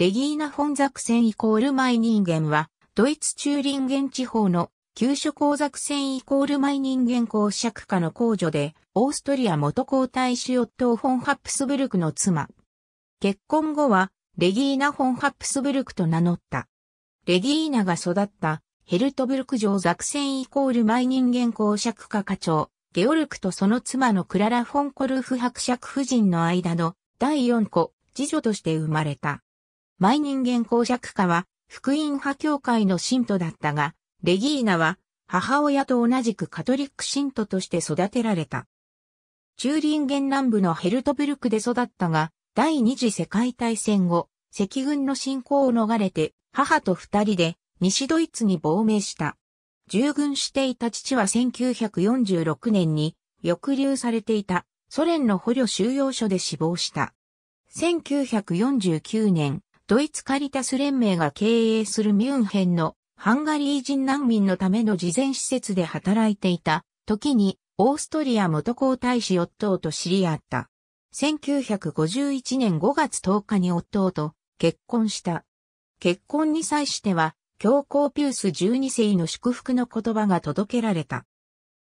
レギーナ・フォン・ザクセンイコールマイ人間は、ドイツ中林ン地方の急所クセンイコールマイ人間公爵家の公女で、オーストリア元皇太子オットー・フォン・ハプスブルクの妻。結婚後は、レギーナ・フォン・ハプスブルクと名乗った。レギーナが育ったヘルトブルク城ザクセンイコールマイ人間公爵家課長、ゲオルクとその妻のクララ・フォン・コルフ伯爵夫人の間の第4子、次女として生まれた。毎人間公爵家は、福音派教会の信徒だったが、レギーナは、母親と同じくカトリック信徒として育てられた。チューリンゲン南部のヘルトブルクで育ったが、第二次世界大戦後、赤軍の侵攻を逃れて、母と二人で西ドイツに亡命した。従軍していた父は1946年に抑留されていたソ連の捕虜収容所で死亡した。1949年、ドイツカリタス連盟が経営するミュンヘンのハンガリー人難民のための事前施設で働いていた時にオーストリア元皇太子夫と知り合った。1951年5月10日に夫と結婚した。結婚に際しては教皇ピュース12世の祝福の言葉が届けられた。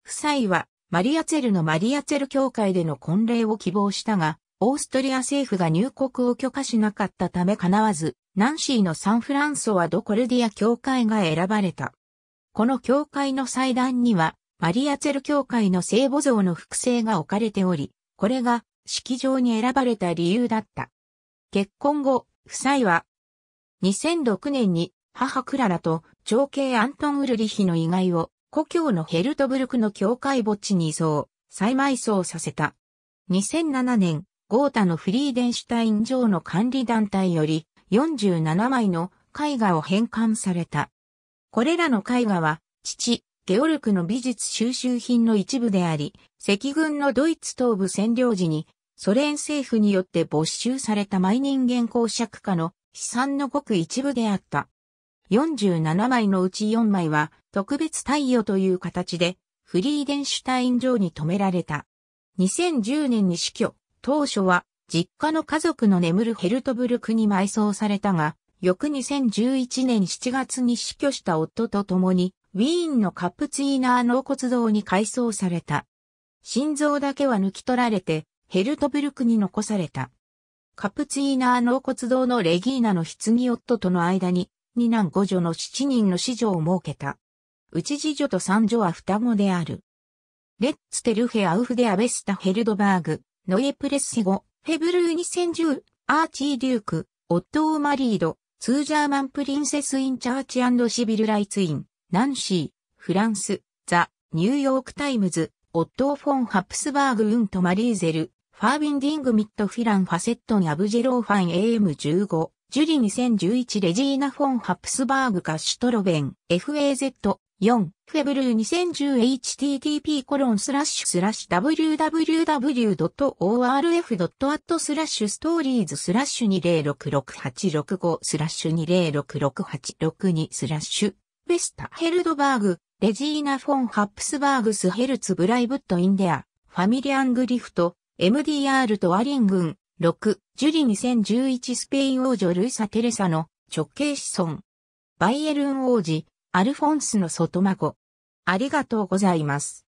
夫妻はマリアツェルのマリアツェル教会での婚礼を希望したが、オーストリア政府が入国を許可しなかったため叶わず、ナンシーのサンフランソワ・ド・コルディア教会が選ばれた。この教会の祭壇には、マリアツェル教会の聖母像の複製が置かれており、これが式場に選ばれた理由だった。結婚後、夫妻は、2006年に母クララと長兄アントン・ウルリヒの遺骸を故郷のヘルトブルクの教会墓地に移送、再埋葬させた。2007年、ゴータのフリーデンシュタイン城の管理団体より47枚の絵画を返還された。これらの絵画は、父、ゲオルクの美術収集品の一部であり、赤軍のドイツ東部占領時に、ソ連政府によって没収された毎人間公爵家の資産のごく一部であった。47枚のうち4枚は、特別貸与という形で、フリーデンシュタイン城に止められた。2010年に死去、当初は実家の家族の眠るヘルトブルクに埋葬されたが、翌2011年7月に死去した夫と共に、ウィーンのカップツィーナー納骨堂に改装された。心臓だけは抜き取られて、ヘルトブルクに残された。カプツィーナー納骨堂のレギーナの棺夫との間に、二男五女の七人の子女を設けた。うち次女と三女は双子である。レッツ・テルヘ・アウフデ・アベスタ・ヘルドバーグ、ノエプレッシゴ、フェブルー2010、アーチー・デューク、オットー・マリード、ツージャーマン・プリンセス・イン・チャーチシビル・ライツ・イン、ナンシー、フランス、ザ、ニューヨーク・タイムズ、オットー・フォン・ハプスバーグ・ウント・マリーゼル、ファービンディング・ミッド・フィラン・ファセットン・アブジェロー・ファン AM15、ジュリ2011レジーナ・フォン・ハプスバーグ・カッシュトロベン、FAZ、4、フェブルー 2010http://www.orf.at コロンススララッッシシュュスラッシュストーリーズスラッシュ2066865スラッシュ2066862スラッシュ、ベスタ・ヘルドバーグ、レジーナ・フォン・ハップスバーグス・ヘルツ・ブライブット・インデア、ファミリアングリフト、MDR とアリングン、6、ジュリ2011スペイン王女ルイサ・テレサの直系子孫、バイエルン王子、アルフォンスの外孫。ありがとうございます。